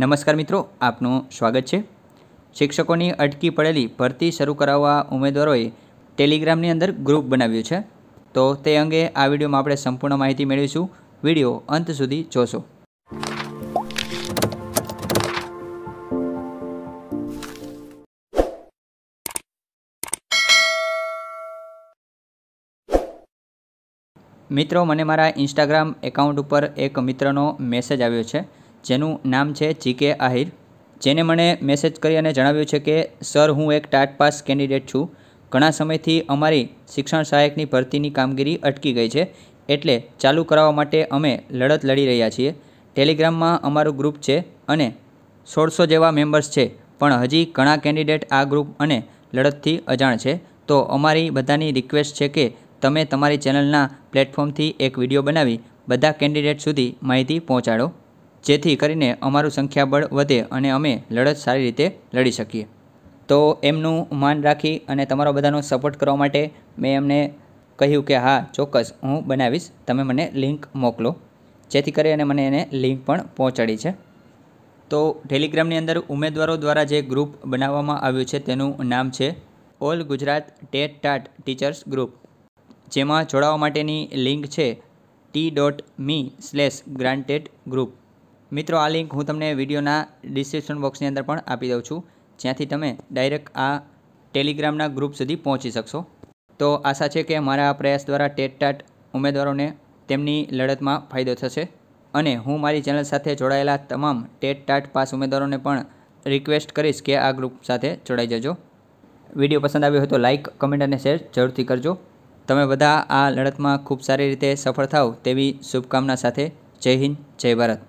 નમસ્કાર મિત્રો આપનું સ્વાગત છે શિક્ષકોની અટકી પડેલી ભરતી શરૂ કરાવવા ઉમેદવારોએ ટેલિગ્રામની અંદર ગ્રુપ બનાવ્યું છે તો તે અંગે આ વિડીયોમાં આપણે સંપૂર્ણ માહિતી મેળવીશું વિડીયો અંત સુધી જોશો મિત્રો મને મારા ઇન્સ્ટાગ્રામ એકાઉન્ટ ઉપર એક મિત્રનો મેસેજ આવ્યો છે જેનું નામ છે જીકે આહિર જેને મને મેસેજ કરી અને જણાવ્યું છે કે સર હું એક ટાટ પાસ કેન્ડિડેટ છું ઘણા સમયથી અમારી શિક્ષણ સહાયકની ભરતીની કામગીરી અટકી ગઈ છે એટલે ચાલુ કરાવવા માટે અમે લડત લડી રહ્યા છીએ ટેલિગ્રામમાં અમારું ગ્રુપ છે અને સોળસો જેવા મેમ્બર્સ છે પણ હજી ઘણા કેન્ડિડેટ આ ગ્રુપ અને લડતથી અજાણ છે તો અમારી બધાની રિક્વેસ્ટ છે કે તમે તમારી ચેનલના પ્લેટફોર્મથી એક વિડીયો બનાવી બધા કેન્ડિડેટ સુધી માહિતી પહોંચાડો જેથી કરીને અમારું સંખ્યાબળ વધે અને અમે લડત સારી રીતે લડી શકીએ તો એમનું માન રાખી અને તમારા બધાનો સપોર્ટ કરવા માટે મેં એમને કહ્યું કે હા ચોક્કસ હું બનાવીશ તમે મને લિંક મોકલો જેથી કરી અને મને એને લિંક પણ પહોંચાડી છે તો ટેલિગ્રામની અંદર ઉમેદવારો દ્વારા જે ગ્રુપ બનાવવામાં આવ્યું છે તેનું નામ છે all Gujarat TET TAT teachers group જેમાં જોડાવા માટેની લિંક છે T dot me slash granted group મિત્રો આ લિંક હું તમને વિડીયોના ડિસ્ક્રિપ્શન બોક્સની અંદર પણ આપી દઉં છું જ્યાંથી તમે ડાયરેક્ટ આ ટેલિગ્રામના ગ્રુપ સુધી પહોંચી શકશો તો આશા છે કે મારા પ્રયાસ દ્વારા ટેટટાટ ઉમેદવારોને તેમની લડતમાં ફાયદો થશે અને હું મારી ચેનલ સાથે જોડાયેલા તમામ ટેટટાટ પાસ ઉમેદવારોને પણ રિક્વેસ્ટ કરીશ કે આ ગ્રુપ સાથે જોડાઈ જજો વિડીયો પસંદ આવ્યો હોય તો લાઇક કમેન્ટ અને શેર જરૂરથી કરજો તમે બધા આ લડતમાં ખૂબ સારી રીતે સફળ થાવ તેવી શુભકામના સાથે જય હિન્દ જય ભારત